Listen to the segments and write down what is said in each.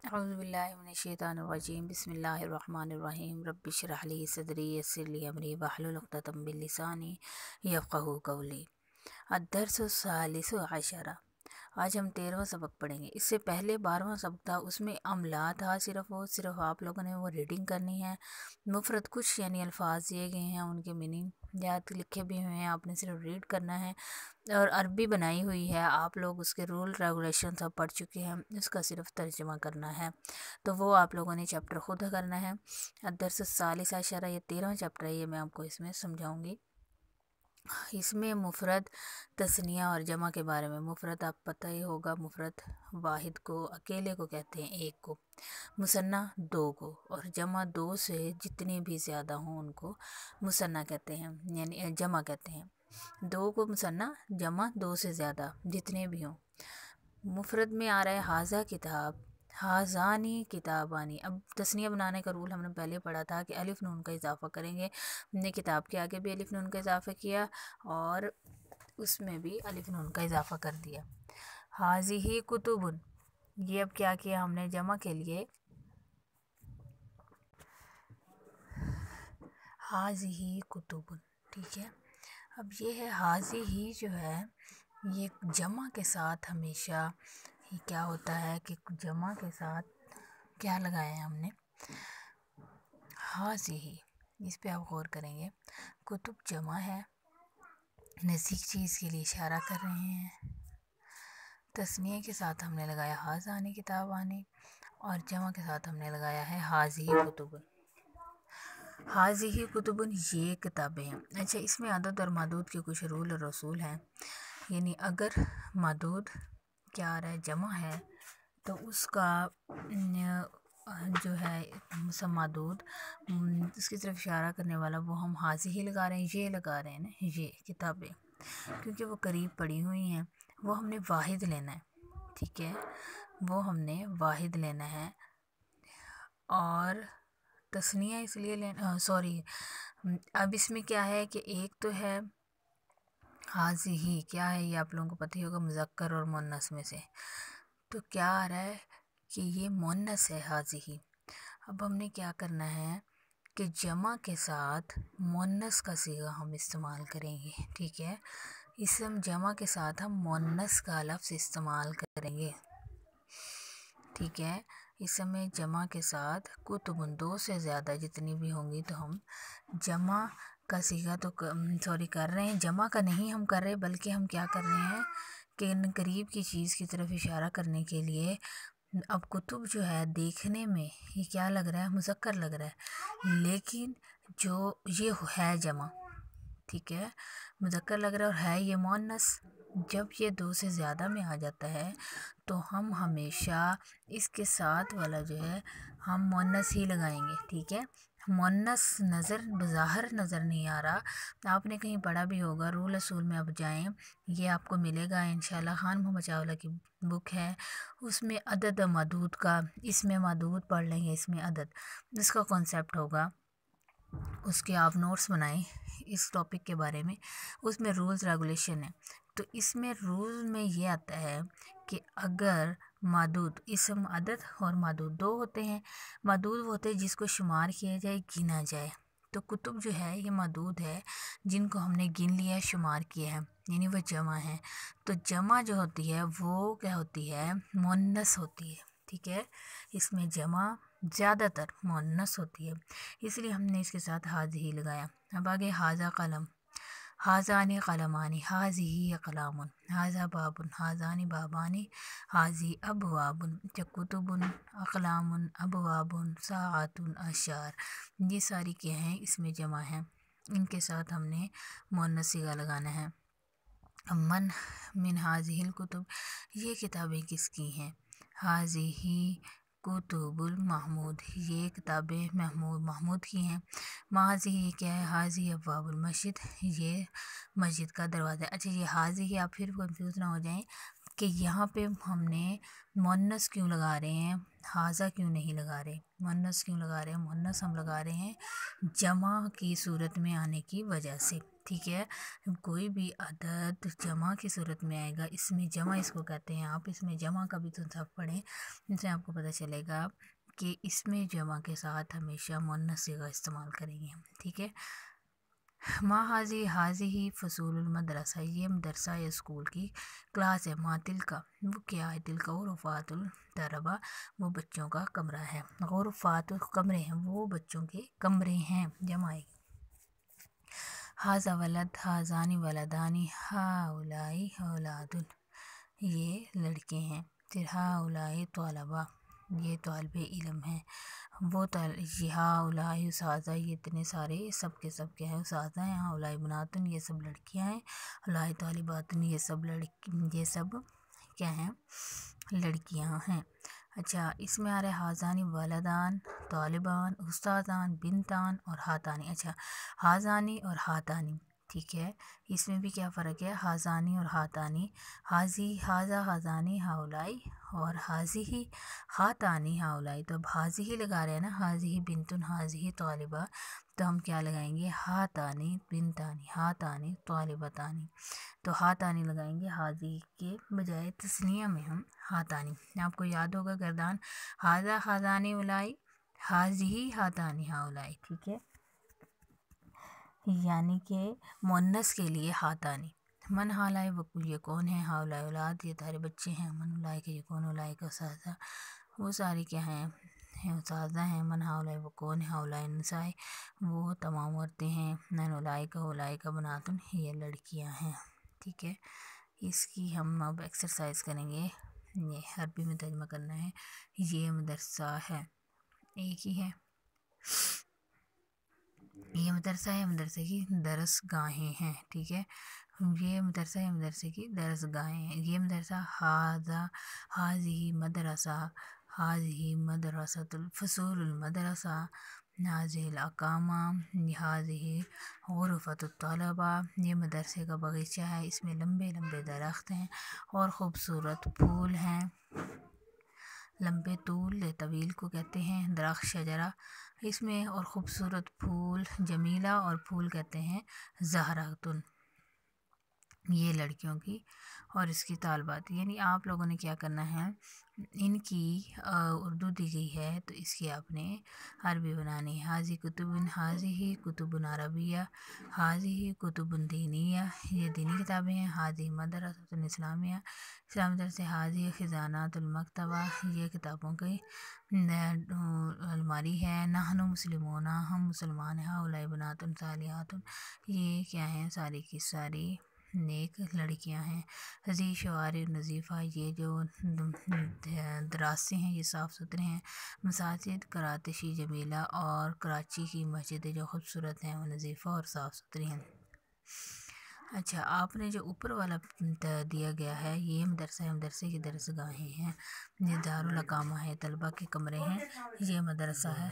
أعوذ بالله من الشيطان الرجيم بسم الله الرحمن الرحيم رب اشرح لي صدري يسر لي أمري واحلل عقدة من لساني يفقه قولي الدرس الثالث عشر आज हम तेरहवा सबक पढ़ेंगे इससे पहले बारहवा सबक था उसमें अमला था सिर्फ वो सिर्फ आप लोगों ने वो रीडिंग करनी है मुफरत कुछ यानी अल्फाज दिए गए हैं उनके मीनिंग याद लिखे भी हुए हैं आपने सिर्फ रीड करना है और अरबी बनाई हुई है आप लोग उसके रूल रेगुलेशन सब पढ़ चुके हैं उसका सिर्फ तर्जमा करना है तो वो आप लोगों ने चैप्टर खुद करना है दरअसल सालिस आशारा ये तेरहवा चैप्टर है ये मैं आपको इसमें समझाऊँगी इसमें मुफरत तस्निया और जमा के बारे में मुफरत आप पता ही होगा मुफरत वाहिद को अकेले को कहते हैं एक को मुसन्ना दो को और जमा दो से जितने भी ज़्यादा हों उनको मुसन्ना कहते हैं यानी जमा कहते हैं दो को मुसन्ना जमा दो से ज़्यादा जितने भी हों मुफरत में आ रहा है हाजा किताब हाजानी किताबानी अब तस्निया बनाने का रूल हमने पहले पढ़ा था कि अलिफ नून का इजाफ़ा करेंगे हमने किताब के आगे भी अलिफ नून का इजाफ़ा किया और उसमें भी अलिफ नून का इजाफ़ा कर दिया हाजी ही कुतुबन ये अब क्या किया हमने जमा के लिए हाजी ही कुतुबन ठीक है अब ये है हाजी ही जो है ये जमा के साथ हमेशा क्या होता है कि जमा के साथ क्या लगाया है हमने हाजिही इस पे आप गौर करेंगे कुतुब जमा है नज़दीक चीज़ के लिए इशारा कर रहे हैं तस्मी के साथ हमने लगाया हाज आने किताब आने और जमा के साथ हमने लगाया है ही कुतुब ही कुतुबन ये किताबें हैं अच्छा इसमें आदत और मदूद के कुछ रूल और रसूल हैं यानी अगर मदूद क्या आ रहा है जमा है तो उसका जो है समादूत उसकी तरफ इशारा करने वाला वो हम हाजी ही लगा रहे हैं ये लगा रहे हैं ना ये किताबें क्योंकि वो करीब पड़ी हुई हैं वो हमने वाहिद लेना है ठीक है वो हमने वाहिद लेना है और तस्निया इसलिए लेना सॉरी अब इसमें क्या है कि एक तो है ही क्या है ये आप लोगों को पता ही होगा मुजक्कर और मोनस में से तो क्या आ रहा है कि ये मोनस है ही अब हमने क्या करना है कि जमा के साथ मोनस का सीगा हम इस्तेमाल करेंगे ठीक है हम जमा के साथ हम मोनस का लफ्ज़ इस्तेमाल करेंगे ठीक है इस समय जमा के साथ कुतुबन दो से ज़्यादा जितनी भी होंगी तो हम जमा का सीखा तो सॉरी कर रहे हैं जमा का नहीं हम कर रहे बल्कि हम क्या कर रहे हैं कि करीब की चीज़ की तरफ इशारा करने के लिए अब कुतुब जो है देखने में ये क्या लग रहा है मुजक्कर लग रहा है लेकिन जो ये है जमा ठीक है मुजक्कर लग रहा है और है ये मोनस जब ये दो से ज़्यादा में आ जाता है तो हम हमेशा इसके साथ वाला जो है हम मोनस ही लगाएंगे ठीक है मुन्नस नज़र ज़ाहर नज़र नहीं आ रहा आपने कहीं पढ़ा भी होगा रूल असूल में आप जाएं ये आपको मिलेगा इन खान मोहम्मद चावला की बुक है उसमें अदद मदूद का इसमें मदूद पढ़ लेंगे इसमें अदद इसका कॉन्सेप्ट होगा उसके आप नोट्स बनाएं इस टॉपिक के बारे में उसमें रूल्स रेगुलेशन है तो इसमें रूल में ये आता है कि अगर मादूद इसम अदद और मादूद दो होते हैं मादूद वो होते हैं जिसको शुमार किया जाए गिना जाए तो कुतुब जो है ये मदूद है जिनको हमने गिन लिया है शुमार किया है यानी वह जमा है तो जमा जो होती है वो क्या होती है मोनस होती है ठीक है इसमें जमा ज़्यादातर मोनस होती है इसलिए हमने इसके साथ हाज ही लगाया अब आगे हाजा कलम हाजान कलमानी हाजी ही कलाम हाजा बाबुन हाजान बाबानी हाजी अबवाबन चकुतुबन अकलाम अबवाबन सातुन अशार ये सारी क्या हैं इसमें जमा हैं इनके साथ हमने मुन्नसिगा लगाना है मन मिन हाजिल कुतुब ये किताबें किसकी हैं हाजी ही कुतुबुल महमूद ये किताबें महमूद महमूद की हैं माजी ये क्या है हाजी अबाबुल मस्जिद ये मस्जिद का दरवाज़ा है अच्छा ये हाजी ही आप फिर कंफ्यूज ना हो जाएं कि यहाँ पे हमने मुन्नस क्यों लगा रहे हैं हाजा क्यों नहीं लगा रहे मुन्नस क्यों लगा रहे हैं मोनस हम लगा रहे हैं जमा की सूरत में आने की वजह से ठीक है कोई भी अदद जमा की सूरत में आएगा इसमें जमा इसको कहते हैं आप इसमें जमा का भी तुम तो पढ़ें जिससे आपको पता चलेगा कि इसमें जमा के साथ हमेशा मुन्नसे का इस्तेमाल करेंगे ठीक है माँ हाजी हाजी ही फसूल मदरसा ये मदरसा या स्कूल की क्लास है माँ दिल का वो क्या है दिल का तरबा वो बच्चों का कमरा है गौरफात कमरे हैं वो बच्चों के कमरे हैं जमाए हाजा वलद हाजानी वलदानी हा उलाई औलादुल ये लड़के हैं फिर हा तलबा ये तलब इलम हैं वो तल ये हा उसाजा ये इतने सारे सब के सब के हैं उसाजा हैं हाँ बनातुन ये सब लड़कियाँ हैं उलाई तलबातुन ये सब लड़की ये सब क्या हैं लड़कियाँ हैं अच्छा इसमें आ रहा है हाजानी वालदान तालिबान उस्तादान बिनतान और हातानी अच्छा हाजानी और हाथानी ठीक है इसमें भी क्या फ़र्क है हाजानी और हातानी हाजी हाजा हाजानी हाउलाई और हाजी ही हातानी हाउलाई तो अब हाजी ही लगा रहे हैं ना हाजी ही बिनतुन हाजी ही तलबा तो हम क्या लगाएंगे हातानी बिनतानी हातानी तानी तो हातानी लगाएंगे हाजी के बजाय तस्निया में हम हातानी आपको याद होगा गर्दान हाजा हाजानी उलाई हाजी ही हातानी हाउलाई ठीक है यानी कि मुन्नस के लिए हातानी मन हालाए वकुल ये कौन है हाउलाए औलाद ये तारे बच्चे हैं मन उलाए के ये कौन उलाए का साजा वो सारे क्या हैं हैं उसाजा हैं मन हावलाए वो कौन है हाउलाए नसाए वो तमाम औरतें हैं नन उलाए का उलाए का बनातुन ये लड़कियां हैं ठीक है इसकी हम अब एक्सरसाइज करेंगे ये अरबी में तर्जमा करना है ये मदरसा है एक ही है ये मदरसा है मदरसे की दरस गाहें हैं ठीक है ये मदरसा है मदरसे की दरस गाहें हैं ये मदरसा हाजा हाज ही मदरसा हाज ही मदरसतफ़सूलमदरसा अकामा लिहाज ही गरफ़तलबा ये मदरसे का बगीचा है इसमें लंबे लंबे दरख्त हैं और ख़ूबसूरत फूल हैं लंबे तूल तवील को कहते हैं दरख्त शजरा इसमें और ख़ूबसूरत फूल जमीला और फूल कहते हैं जहरातुन ये लड़कियों की और इसकी तालबात यानी आप लोगों ने क्या करना है इनकी उर्दू दी गई है तो इसकी आपने अरबी बनानी है हाजी कुतुबिन हाजी ही कुतुबन अरबिया हाजी ही कुतुबन दीनिया ये दीनी किताबें हैं हाजी मदरसन इस्लामिया इस्लामी तरफ से हाजी ख़जानातुलमकतबा ये किताबों की अलमारी है नाहन मुसलमोना हम मुसलमान हैं उलाई बनातन ये क्या हैं सारी की सारी नेक लड़कियां हैं हसी शवारी नजीफ़ा ये जो दरासे हैं ये साफ़ सुथरे हैं मसाजिद करातशी जमीला और कराची की मस्जिदें जो खूबसूरत हैं वो नजीफ़ा और साफ़ सुथरी हैं अच्छा आपने जो ऊपर वाला दिया गया है ये मदरसा है मदरसे की दरसगाहें हैं ये दारुलकामा है तलबा के कमरे हैं ये मदरसा है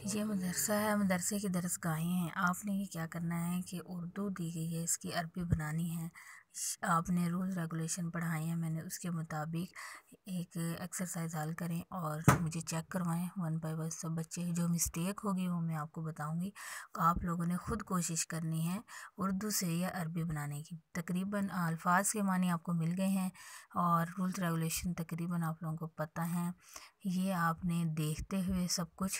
ये मदरसा है मदरसे की दरस गाहें हैं आपने ये क्या करना है कि उर्दू दी गई है इसकी अरबी बनानी है आपने रूल रेगुलेशन पढ़ाए हैं मैंने उसके मुताबिक एक एक्सरसाइज हल करें और मुझे चेक करवाएं वन बाय वन सब बच्चे जो मिस्टेक होगी वो मैं आपको बताऊंगी आप लोगों ने ख़ुद कोशिश करनी है उर्दू से या अरबी बनाने की तकरीबन अल्फाज के मानी आपको मिल गए हैं और रूल्स रेगुलेशन तकरीबन आप लोगों को पता है ये आपने देखते हुए सब कुछ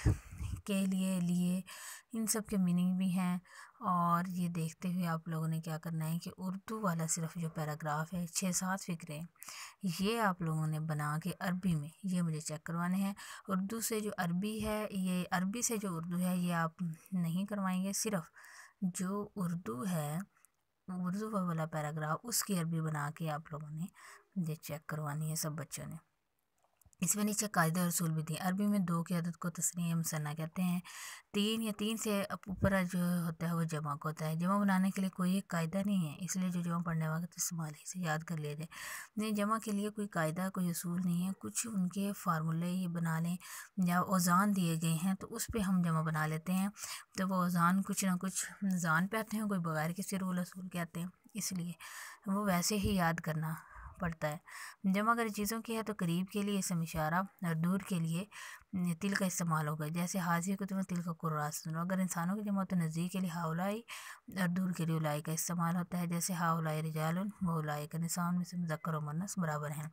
के लिए लिए इन सब के मीनिंग भी हैं और ये देखते हुए आप लोगों ने क्या करना है कि उर्दू वाला सिर्फ जो पैराग्राफ है छः सात फ़िक्रें ये आप लोगों ने बना के अरबी में ये मुझे चेक करवाने हैं उर्दू से जो अरबी है ये अरबी से जो उर्दू है ये आप नहीं करवाएंगे सिर्फ जो उर्दू है उर्दू वाला पैराग्राफ उसकी अरबी बना के आप लोगों ने मुझे चेक करवानी है सब बच्चों ने इसमें नीचे कायदा और भी दिए अरबी में दो की आदत को तस्नी मुसन्ना कहते हैं तीन या तीन से ऊपर जो होता है वो जमा को होता है जमा बनाने के लिए कोई एक कायदा नहीं है इसलिए जो जमा पढ़ने वाला तो इस्तेमाल ही से याद कर लिया जाए नहीं जमा के लिए कोई कायदा कोई असूल नहीं है कुछ उनके फार्मूले ही बना लें या औजान दिए गए हैं तो उस पर हम जमा बना लेते हैं तो वो औजान कुछ ना कुछ जान पे आते हैं कोई बगैर किसी रूल असूल के आते हैं इसलिए वो वैसे ही याद करना पड़ता है जमा अगर चीज़ों की है तो करीब के लिए इसम इशारा और दूर के लिए तिल का इस्तेमाल होगा जैसे हाजिर को तुम्हें तो तिल का कुर्रास सुनो अगर इंसानों की जमा तो नज़दीक के लिए हाउलाई और दूर के लिए उलाई का इस्तेमाल होता है जैसे हाउलाई रिजाल व का निशान में से मुजक्र मनस बराबर हैं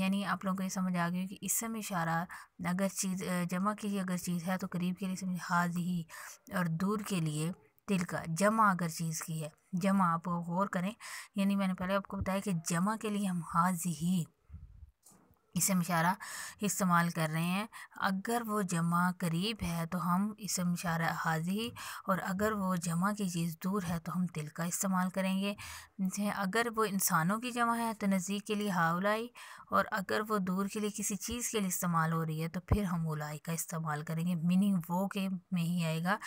यानी आप लोगों को ये समझ आ गई कि इसम इशारा अगर चीज़ जमा की अगर चीज़ है तो करीब के लिए समझ हाज ही और दूर के लिए दिल का जमा अगर चीज़ की है जमा आप गौर करें यानी मैंने पहले आपको बताया कि जमा के लिए हम हाज ही इसे मशारा इस्तेमाल कर रहे हैं अगर वो जमा करीब है तो हम इसम इशारा हाजी और अगर वो जमा की चीज़ दूर है तो हम दिल का इस्तेमाल करेंगे अगर वो इंसानों की जमा है तो नज़दीक के लिए हाउलाई और अगर वो दूर के लिए किसी चीज़ के लिए इस्तेमाल हो रही है तो फिर हम उलाई का इस्तेमाल करेंगे मीनिंग वो के में ही आएगा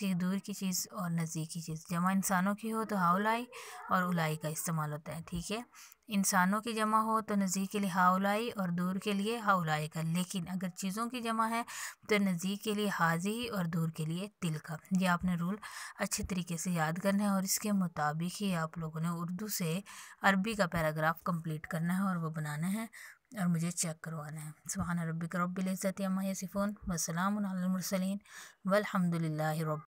कि दूर की चीज़ और नज़दीक की चीज़ जमा इंसानों की हो तो हाउलाई और उलाई का इस्तेमाल होता है ठीक है इंसानों की जमा हो तो नज़ीक के लिए हाउलाई और दूर के लिए हाउलाई का लेकिन अगर चीज़ों की जमा है तो नज़ीक के लिए हाजी और दूर के लिए तिल का ये आपने रूल अच्छे तरीके से याद करना है और इसके मुताबिक ही आप लोगों ने उर्दू से अरबी का पैराग्राफ कंप्लीट करना है और वो बनाना है और मुझे चेक करवाना है सुबह रबी रबिलज़त अम्मा सिफ़ोन वसलामसलिन वलहमदिल्ला रब